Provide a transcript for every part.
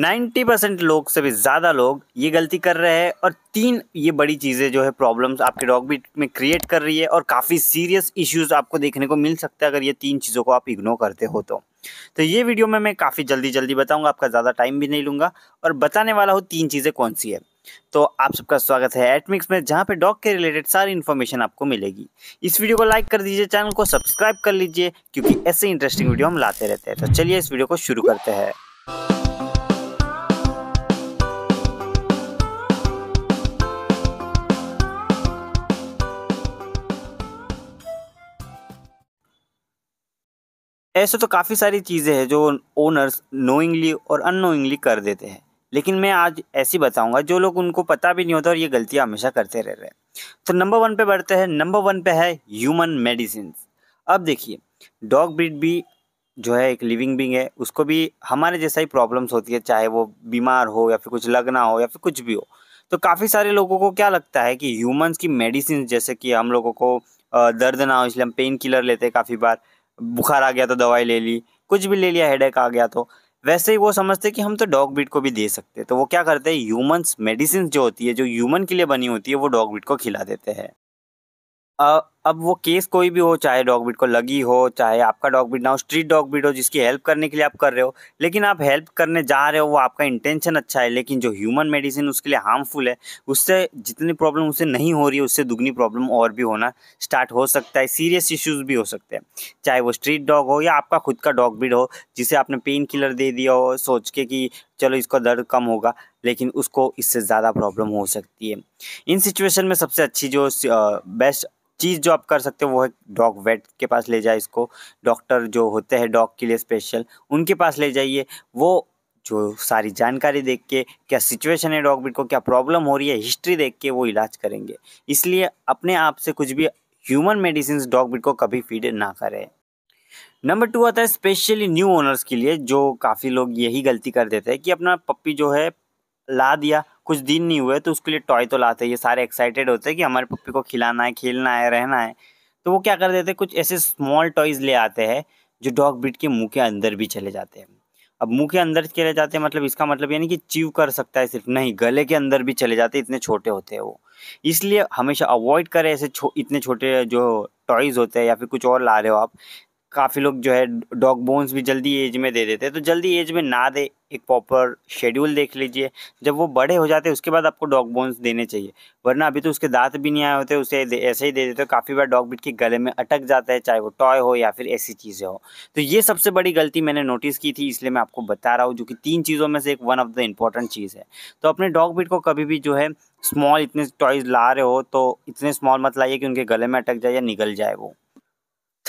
90 percent लोग से भी ज़्यादा लोग ये गलती कर रहे हैं और तीन ये बड़ी चीज़ें जो है प्रॉब्लम्स आपके डॉग बीट में क्रिएट कर रही है और काफ़ी सीरियस इश्यूज आपको देखने को मिल सकता है अगर ये तीन चीज़ों को आप इग्नोर करते हो तो तो ये वीडियो में मैं काफ़ी जल्दी जल्दी बताऊंगा आपका ज़्यादा टाइम भी नहीं लूँगा और बताने वाला हूँ तीन चीज़ें कौन सी है तो आप सबका स्वागत है एटमिक्स में जहाँ पे डॉग के रिलेटेड सारी इन्फॉर्मेशन आपको मिलेगी इस वीडियो को लाइक कर दीजिए चैनल को सब्सक्राइब कर लीजिए क्योंकि ऐसे इंटरेस्टिंग वीडियो हम लाते रहते हैं तो चलिए इस वीडियो को शुरू करते हैं ऐसे तो काफ़ी सारी चीज़ें हैं जो ओनर्स नोइंगली और अननोइंगली कर देते हैं लेकिन मैं आज ऐसी बताऊंगा जो लोग उनको पता भी नहीं होता और ये गलतियाँ हमेशा करते रह रहे हैं तो नंबर वन पे बढ़ते हैं नंबर वन पे है ह्यूमन मेडिसिन अब देखिए डॉग ब्रीड भी जो है एक लिविंग बींग है उसको भी हमारे जैसा ही प्रॉब्लम्स होती है चाहे वो बीमार हो या फिर कुछ लगना हो या फिर कुछ भी हो तो काफ़ी सारे लोगों को क्या लगता है कि ह्यूमन्स की मेडिसिन जैसे कि हम लोगों को दर्द ना हो इसलिए हम पेन किलर लेते हैं काफ़ी बार बुखार आ गया तो दवाई ले ली कुछ भी ले लिया हेडेक आ गया तो वैसे ही वो समझते कि हम तो डॉग बीट को भी दे सकते हैं तो वो क्या करते हैं ह्यूमन्स मेडिसिन जो होती है जो ह्यूमन के लिए बनी होती है वो डॉग बीट को खिला देते हैं अब वो केस कोई भी हो चाहे डॉग बीट को लगी हो चाहे आपका डॉग बीट ना हो स्ट्रीट डॉग बीट हो जिसकी हेल्प करने के लिए आप कर रहे हो लेकिन आप हेल्प करने जा रहे हो वो आपका इंटेंशन अच्छा है लेकिन जो ह्यूमन मेडिसिन उसके लिए हार्मफुल है उससे जितनी प्रॉब्लम उससे नहीं हो रही है उससे दुगनी प्रॉब्लम और भी होना स्टार्ट हो सकता है सीरियस इश्यूज़ भी हो सकते हैं चाहे वो स्ट्रीट डॉग हो या आपका खुद का डॉग बीट हो जिसे आपने पेन किलर दे दिया हो सोच के कि चलो इसका दर्द कम होगा लेकिन उसको इससे ज़्यादा प्रॉब्लम हो सकती है इन सिचुएशन में सबसे अच्छी जो बेस्ट चीज़ जो आप कर सकते हो वो है डॉग वेट के पास ले जाए इसको डॉक्टर जो होते हैं डॉग के लिए स्पेशल उनके पास ले जाइए वो जो सारी जानकारी देख के क्या सिचुएशन है डॉग बिट को क्या प्रॉब्लम हो रही है हिस्ट्री देख के वो इलाज करेंगे इसलिए अपने आप से कुछ भी ह्यूमन मेडिसिन डॉग बिट को कभी फीड ना करें नंबर टू आता है स्पेशली न्यू ओनर्स के लिए जो काफ़ी लोग यही गलती कर देते हैं कि अपना पप्पी जो है ला दिया कुछ दिन नहीं हुए तो उसके लिए टॉय तो लाते ये सारे एक्साइटेड होते हैं कि हमारे पप्पी को खिलाना है खेलना है रहना है तो वो क्या कर देते हैं कुछ ऐसे स्मॉल टॉयज़ ले आते हैं जो डॉग बिट के मुँह के अंदर भी चले जाते हैं अब मुँह के अंदर चले जाते हैं मतलब इसका मतलब यानी कि चीव कर सकता है सिर्फ नहीं गले के अंदर भी चले जाते इतने छोटे होते हैं वो इसलिए हमेशा अवॉइड करें ऐसे छो इतने छोटे जो टॉयज़ होते हैं या फिर कुछ और ला रहे हो आप काफ़ी लोग जो है डॉग बोन्स भी जल्दी एज में दे देते हैं तो जल्दी एज में ना दे एक प्रॉपर शेड्यूल देख लीजिए जब वो बड़े हो जाते हैं उसके बाद आपको डॉग बोन्स देने चाहिए वरना अभी तो उसके दांत भी नहीं आए होते उसे ऐसे ही दे देते हो काफ़ी बार डॉग बिट के गले में अटक जाता है चाहे वो टॉय हो या फिर ऐसी चीज़ें हो तो ये सबसे बड़ी गलती मैंने नोटिस की थी इसलिए मैं आपको बता रहा हूँ जो कि तीन चीज़ों में से एक वन ऑफ द इम्पॉर्टेंट चीज़ है तो अपने डॉग बिट को कभी भी जो है स्मॉल इतने टॉयज़ ला रहे हो तो इतने स्मॉल मत लाइए कि उनके गले में अटक जाए या निकल जाए वो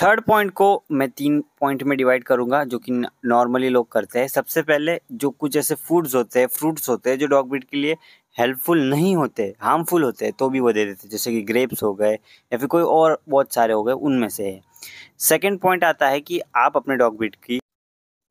थर्ड पॉइंट को मैं तीन पॉइंट में डिवाइड करूंगा जो कि नॉर्मली लोग करते हैं सबसे पहले जो कुछ ऐसे फूड्स होते हैं फ्रूट्स होते हैं जो डॉग ब्रीड के लिए हेल्पफुल नहीं होते हार्मफुल होते हैं तो भी वो दे देते हैं जैसे कि ग्रेप्स हो गए या फिर कोई और बहुत सारे हो गए उनमें से है सेकेंड पॉइंट आता है कि आप अपने डॉग ब्रीड की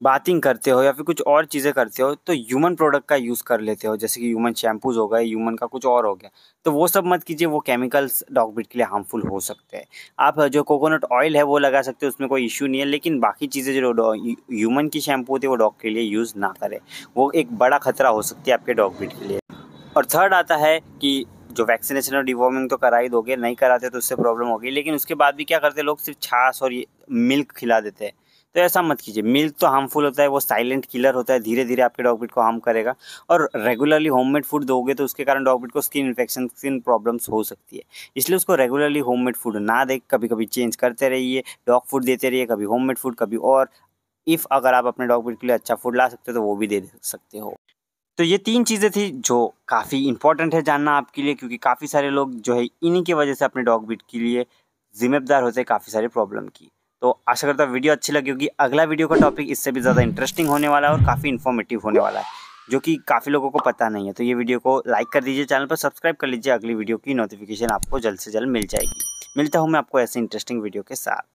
बातिंग करते हो या फिर कुछ और चीज़ें करते हो तो ह्यूमन प्रोडक्ट का यूज़ कर लेते हो जैसे कि ह्यूमन शैम्पूज हो गए ह्यूमन का कुछ और हो गया तो वो सब मत कीजिए वो केमिकल्स डॉग ब्रीड के लिए हार्मफुल हो सकते हैं आप जो कोकोनट ऑयल है वो लगा सकते हो उसमें कोई इशू नहीं है लेकिन बाकी चीज़ें जो ह्यूमन की शैम्पू होती है वो डॉग के लिए यूज़ ना करें वो एक बड़ा खतरा हो सकती है आपके डॉग ब्रीड के लिए और थर्ड आता है कि जो वैक्सीनेशन और डिवॉर्मिंग तो करा ही दोगे नहीं कराते तो उससे प्रॉब्लम होगी लेकिन उसके बाद भी क्या करते लोग सिर्फ छाछ और ये मिल्क खिला देते हैं तो ऐसा मत कीजिए मिल्क तो हार्मफुल होता है वो साइलेंट किलर होता है धीरे धीरे आपके डॉगबिट को हार्म करेगा और रेगुलरली होममेड फूड दोगे तो उसके कारण डॉग को स्किन इन्फेक्शन स्किन प्रॉब्लम्स हो सकती है इसलिए उसको रेगुलरली होममेड फूड ना दे कभी कभी चेंज करते रहिए डॉग फूड देते रहिए कभी होम फूड कभी और इफ़ अगर आप अपने डॉग बिट के लिए अच्छा फूड ला सकते हो तो वो भी दे सकते हो तो ये तीन चीज़ें थी जो काफ़ी इंपॉर्टेंट है जानना आपके लिए क्योंकि काफ़ी सारे लोग जो है इन्हीं की वजह से अपने डॉग बिट के लिए ज़िम्मेदार होते हैं काफ़ी सारे प्रॉब्लम की तो आशा करता हूँ वीडियो अच्छी लगी होगी अगला वीडियो का टॉपिक इससे भी ज़्यादा इंटरेस्टिंग होने वाला है और काफ़ी इन्फॉर्मेटिव होने वाला है जो कि काफ़ी लोगों को पता नहीं है तो ये वीडियो को लाइक कर दीजिए चैनल पर सब्सक्राइब कर लीजिए अगली वीडियो की नोटिफिकेशन आपको जल्द से जल्द मिल जाएगी मिलता हूँ मैं आपको ऐसे इंटरेस्टिंग वीडियो के साथ